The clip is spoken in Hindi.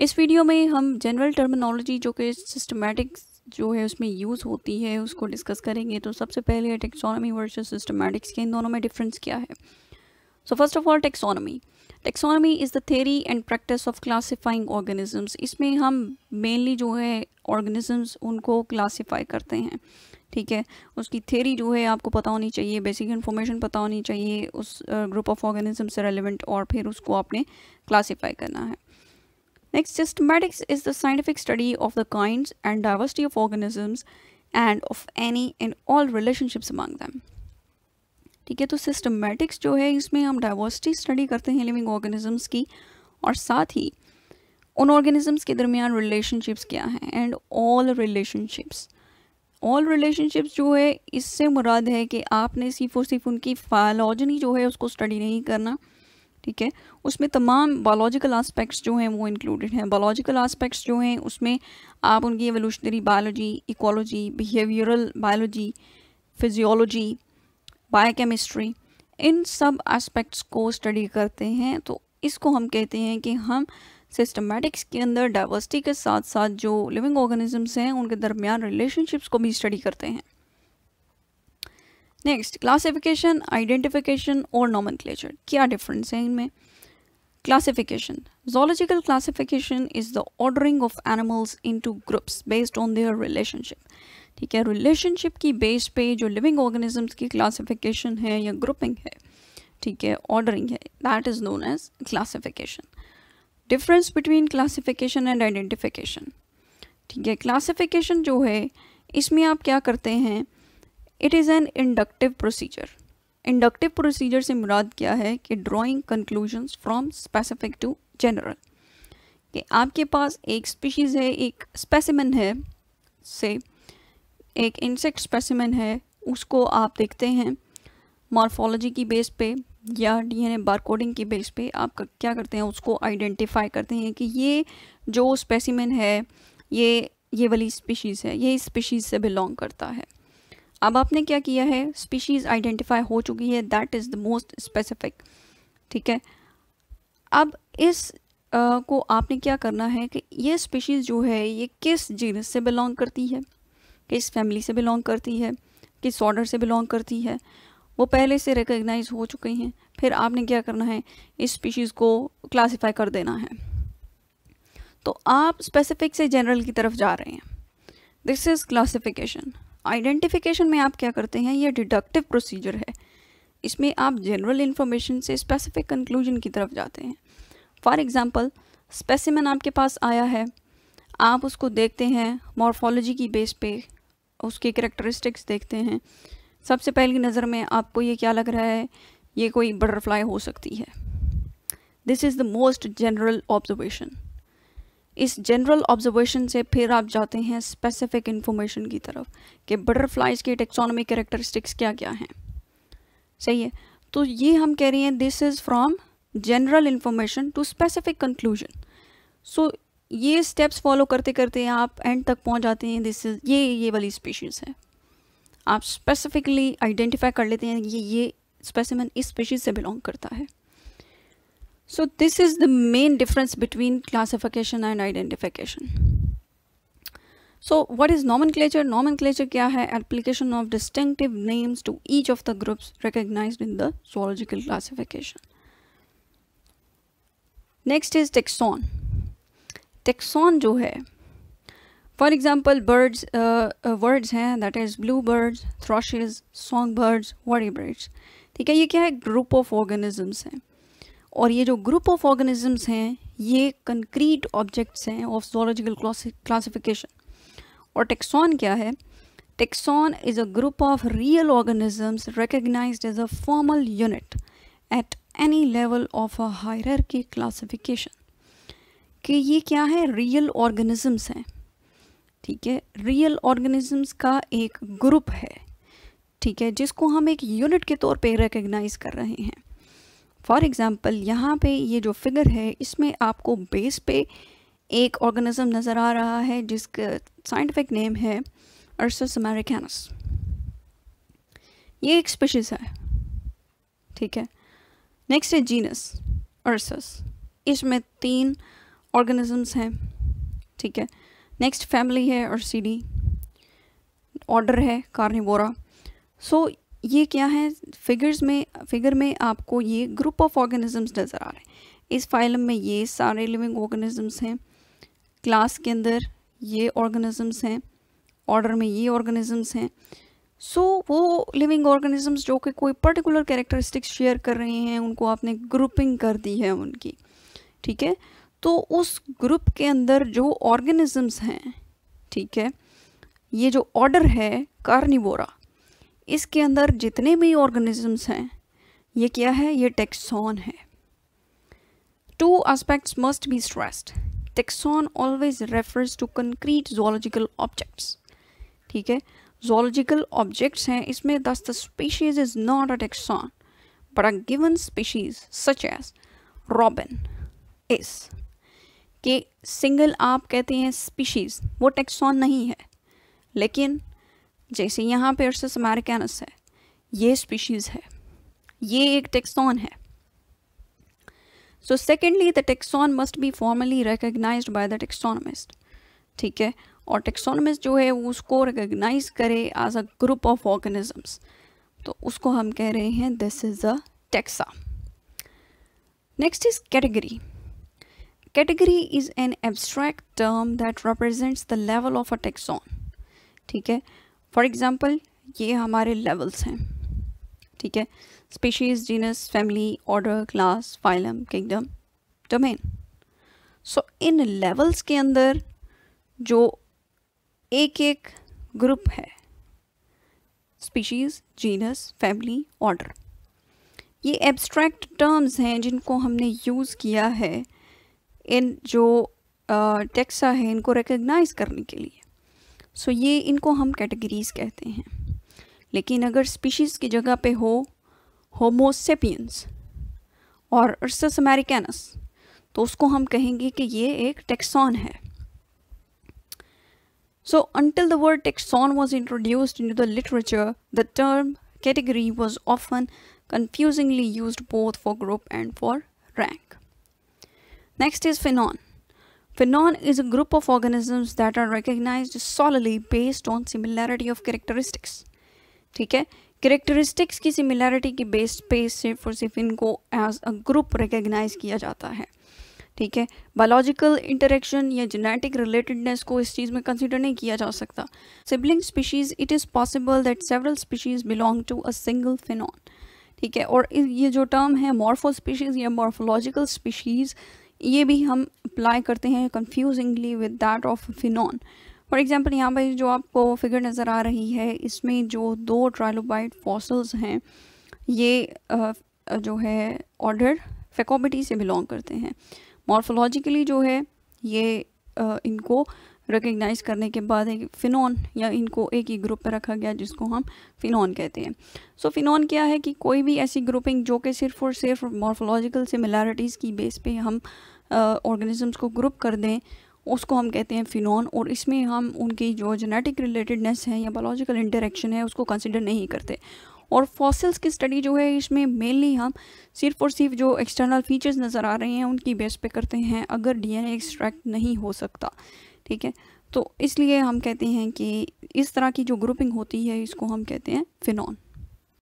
इस वीडियो में हम जनरल टर्मिनोलॉजी जो कि सिस्टमेटिक्स जो है उसमें यूज़ होती है उसको डिस्कस करेंगे तो सबसे पहले टेक्सोनॉमी वर्सेस सिस्टमेटिक्स के इन दोनों में डिफरेंस क्या है so first of all taxonomy taxonomy is the theory and practice of classifying organisms इसमें हम मेनली जो है ऑर्गेनिजम्स उनको क्लासीफाई करते हैं ठीक है उसकी थेरी जो है आपको पता होनी चाहिए बेसिक इन्फॉर्मेशन पता होनी चाहिए उस ग्रुप ऑफ ऑर्गेनिज्म से रेलिवेंट और फिर उसको आपने क्लासीफाई करना है Next, systematics is the scientific study of the kinds and diversity of organisms and of any and all relationships among them. ठीक है तो सिस्टमेटिक्स जो है इसमें हम डाइवर्सिटी स्टडी करते हैं लिविंग ऑर्गेनिजम्स की और साथ ही उन ऑर्गेनिजम्स के दरमियान रिलेशनशिप्स क्या हैं and all relationships all relationships जो है इससे मुराद है कि आपने सिर्फ और सिर्फ उनकी फायलॉजनी जो है उसको स्टडी नहीं करना ठीक है उसमें तमाम बायोलॉजिकल आस्पेक्ट्स जो हैं वो इंक्लूडेड हैं बायोलॉजिकल आस्पेक्ट्स जो हैं उसमें आप उनकी evolutionary biology ecology behavioural biology physiology biochemistry इन सब एस्पेक्ट्स को स्टडी करते हैं तो इसको हम कहते हैं कि हम सिस्टमेटिक्स के अंदर डाइवर्सिटी के साथ साथ जो लिविंग ऑर्गेनिजम्स हैं उनके दरमियान रिलेशनशिप्स को भी स्टडी करते हैं नेक्स्ट क्लासिफिकेशन आइडेंटिफिकेशन और नॉमन क्लेचर क्या डिफरेंस है इनमें classification zoological classification is the ordering of animals into groups based on their relationship ठीक है रिलेशनशिप की बेस पे जो लिविंग ऑर्गेनिजम्स की क्लासिफिकेशन है या ग्रुपिंग है ठीक है ऑर्डरिंग है that is known as classification difference between classification and identification ठीक है क्लासिफिकेशन जो है इसमें आप क्या करते हैं it is an inductive procedure inductive procedure से मुराद क्या है कि drawing conclusions from specific to general कि आपके पास एक स्पीशीज़ है एक स्पेसिमन है से एक इंसेक्ट स्पेसिमन है उसको आप देखते हैं मॉर्फोलॉजी की बेस पे या डीएनए बारकोडिंग की बेस पे आप क्या करते हैं उसको आइडेंटिफाई करते हैं कि ये जो स्पेसिमन है ये ये वाली स्पीशीज़ है ये इस स्पीशीज़ से बिलोंग करता है अब आपने क्या किया है स्पीशीज़ आइडेंटिफाई हो चुकी है that is the most specific ठीक है अब इस आ, को आपने क्या करना है कि ये स्पीशीज़ जो है ये किस जीनस से बिलोंग करती है किस फैमिली से बिलोंग करती है किस ऑर्डर से बिलोंग करती है वो पहले से रिकगनाइज हो चुके हैं फिर आपने क्या करना है इस स्पीशीज़ को क्लासीफाई कर देना है तो आप स्पेसिफिक से जनरल की तरफ जा रहे हैं दिस इज़ क्लासिफिकेशन आइडेंटिफिकेशन में आप क्या करते हैं यह डिडक्टिव प्रोसीजर है इसमें आप जनरल इन्फॉर्मेशन से स्पेसिफिक कंक्लूजन की तरफ जाते हैं फॉर एग्ज़ाम्पल स्पेसिमन आपके पास आया है आप उसको देखते हैं मॉर्फोलॉजी की बेस पे उसके करेक्टरिस्टिक्स देखते हैं सबसे पहली नज़र में आपको ये क्या लग रहा है ये कोई बटरफ्लाई हो सकती है this is the most general observation इस जनरल ऑब्जर्वेशन से फिर आप जाते हैं स्पेसिफिक इन्फॉर्मेशन की तरफ कि बटरफ्लाइज के टेक्सोनॉमी कैरेक्टरिस्टिक्स क्या क्या हैं सही है तो ये हम कह रहे हैं this is from general information to specific conclusion so ये स्टेप्स फॉलो करते करते आप एंड तक पहुंच जाते हैं दिस इज़ ये ये वाली स्पीशीज़ है आप स्पेसिफिकली आइडेंटिफाई कर लेते हैं ये ये स्पेसिमन इस स्पीशीज़ से बिलोंग करता है So this is the main difference between classification and identification. So what is nomenclature? Nomenclature kya hai? Application of distinctive names to each of the groups recognized in the zoological classification. Next is taxon. Taxon जो है for example, birds वर्ड्स हैं that is blue birds thrushes song birds worry ठीक है ये क्या है ग्रुप ऑफ हैं और ये जो ग्रुप ऑफ ऑर्गेनिजम्स हैं ये कंक्रीट ऑब्जेक्ट्स हैं ऑफ जोलॉजिकल क्लासिफिकेशन और टेक्सॉन क्या है taxon is a group of real organisms recognise as a formal unit at any level of a higher की क्लासिफिकेशन कि ये क्या है रियल ऑर्गेनिजम्स हैं ठीक है रियल ऑर्गेनिजम्स का एक ग्रुप है ठीक है जिसको हम एक यूनिट के तौर पे रिकग्नाइज कर रहे हैं फॉर एग्ज़ाम्पल यहाँ पे ये जो फिगर है इसमें आपको बेस पे एक ऑर्गेनिज़म नज़र आ रहा है जिसका साइंटिफिक नेम है अर्सस अमेरिकानस ये एक स्पीशीज़ है ठीक है नेक्स्ट है जीनस अर्सस इसमें तीन ऑर्गेनिजम्स हैं ठीक है नेक्स्ट फैमिली है और सी डी ऑर्डर है कार्निवोरा सो so, ये क्या है फिगर्स में फिगर में आपको ये ग्रुप ऑफ ऑर्गेनिजम्स नज़र आ रहे हैं इस फाइलम में ये सारे लिविंग ऑर्गेनिजम्स हैं क्लास के अंदर ये ऑर्गेनिजम्स हैं ऑर्डर में ये ऑर्गेनिजम्स हैं सो so, वो लिविंग ऑर्गेनिजम्स जो कि कोई पर्टिकुलर कैरेक्टरिस्टिक्स शेयर कर रहे हैं उनको आपने ग्रुपिंग कर दी है उनकी ठीक है तो उस ग्रुप के अंदर जो ऑर्गेनिजम्स हैं ठीक है ये जो ऑर्डर है कार्निवोरा इसके अंदर जितने भी ऑर्गेनिजम्स हैं ये क्या है ये टेक्सोन है two aspects must be stressed taxon always refers to concrete zoological objects ठीक है जोलॉजिकल ऑब्जेक्ट्स हैं इसमें thus the species is not a taxon but a given species such as robin इस के सिंगल आप कहते हैं स्पीशीज वो टेक्सोन नहीं है लेकिन जैसे यहाँ पे अर्स अमेरिकानस है ये स्पीशीज़ है ये एक टेक्सॉन है so secondly the taxon must be formally recognise by the taxonomist ठीक है और टेक्सोनमिस्ट जो है वो उसको रिकोगनाइज करे as a group of organisms तो उसको हम कह रहे हैं this is a taxa next is category category is an abstract term that represents the level of a taxon ठीक है फॉर एग्ज़ाम्पल ये हमारे लेवल्स हैं ठीक है species, genus, family, order, class, phylum, kingdom, domain. So इन लेवल्स के अंदर जो एक एक ग्रुप है स्पीशीज़ जीनस फैमिली ऑर्डर ये एब्स्ट्रैक्ट टर्म्स हैं जिनको हमने यूज़ किया है इन जो टेक्सा है इनको रिकग्नाइज करने के लिए सो so, ये इनको हम कैटेगरीज कहते हैं लेकिन अगर स्पीशीज़ की जगह पे हो होमो सेपियंस और अर्सस अमेरिकानस तो उसको हम कहेंगे कि ये एक टेक्सॉन है So until the word taxon was introduced into the literature, the term category was often confusingly used both for group and for rank. Next is phenon. Phenon is a group of organisms that are recognized solely based on similarity of characteristics. ठीक है करेक्टरिस्टिक्स की सिमिलैरिटी की बेस पे सिर्फ और सिर्फ इनको एज अ ग्रुप रिकग्नाइज किया जाता है ठीक है बायोलॉजिकल इंटरेक्शन या जेनेटिक रिलेटेडनेस को इस चीज़ में कंसिडर नहीं किया जा सकता sibling species it is possible that several species belong to a single phenon ठीक है और ये जो टर्म है मॉर्फो स्पीशीज़ या मॉर्फोलॉजिकल स्पीशीज़ ये भी हम अप्लाई करते हैं confusingly with that of phenon for example यहाँ पर जो आपको फिगर नज़र आ रही है इसमें जो दो ट्रायलोबाइट फॉसल्स हैं ये जो है ऑर्डर फेकोबिटी से बिलोंग करते हैं मॉर्फोलॉजिकली जो है ये इनको रिकग्नाइज करने के बाद एक फिनॉन या इनको एक ही ग्रुप पर रखा गया जिसको हम फिनॉन कहते हैं सो so, फिनोन क्या है कि कोई भी ऐसी ग्रुपिंग जो कि सिर्फ और सिर्फ मॉर्फोलॉजिकल सिमिलैरिटीज़ की बेस पे हम ऑर्गेनिजम्स को ग्रुप कर दें उसको हम कहते हैं फिनॉन और इसमें हम उनकी जो जेनेटिक रिलेटेडनेस है या बायोलॉजिकल इंटरेक्शन है उसको कंसिडर नहीं करते और फॉसिल्स की स्टडी जो है इसमें मेनली हम सिर्फ और सिर्फ जो एक्सटर्नल फीचर्स नज़र आ रहे हैं उनकी बेस पे करते हैं अगर डीएनए एक्सट्रैक्ट नहीं हो सकता ठीक है तो इसलिए हम कहते हैं कि इस तरह की जो ग्रुपिंग होती है इसको हम कहते हैं फिनॉन